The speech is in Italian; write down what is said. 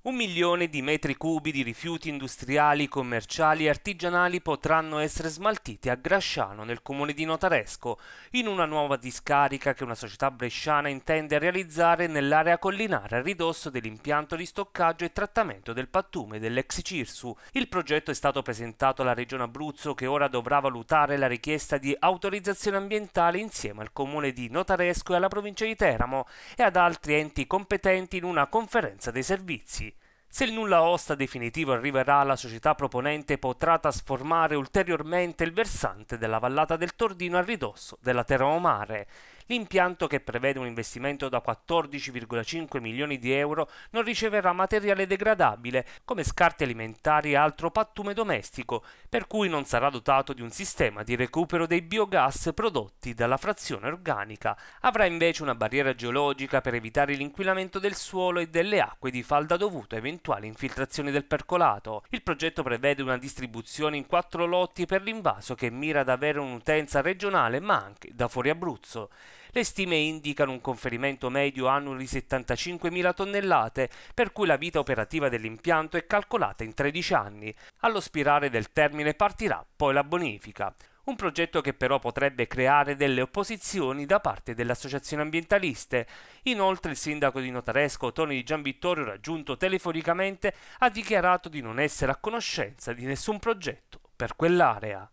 Un milione di metri cubi di rifiuti industriali, commerciali e artigianali potranno essere smaltiti a Grasciano, nel comune di Notaresco, in una nuova discarica che una società bresciana intende realizzare nell'area collinare a ridosso dell'impianto di stoccaggio e trattamento del pattume dell'ex Cirsu. Il progetto è stato presentato alla Regione Abruzzo che ora dovrà valutare la richiesta di autorizzazione ambientale insieme al comune di Notaresco e alla provincia di Teramo e ad altri enti competenti in una conferenza dei servizi. Se il nulla osta definitivo arriverà, la società proponente potrà trasformare ulteriormente il versante della vallata del Tordino a ridosso della Teromare L'impianto, che prevede un investimento da 14,5 milioni di euro, non riceverà materiale degradabile come scarti alimentari e altro pattume domestico, per cui non sarà dotato di un sistema di recupero dei biogas prodotti dalla frazione organica. Avrà invece una barriera geologica per evitare l'inquinamento del suolo e delle acque di falda dovuto a eventuali infiltrazioni del percolato. Il progetto prevede una distribuzione in quattro lotti per l'invaso che mira ad avere un'utenza regionale ma anche da fuori Abruzzo. Le stime indicano un conferimento medio annuo di 75.000 tonnellate, per cui la vita operativa dell'impianto è calcolata in 13 anni. Allo spirare del termine partirà poi la bonifica. Un progetto che però potrebbe creare delle opposizioni da parte delle associazioni ambientaliste. Inoltre il sindaco di Notaresco Tony Di Gianvittorio, raggiunto telefonicamente, ha dichiarato di non essere a conoscenza di nessun progetto per quell'area.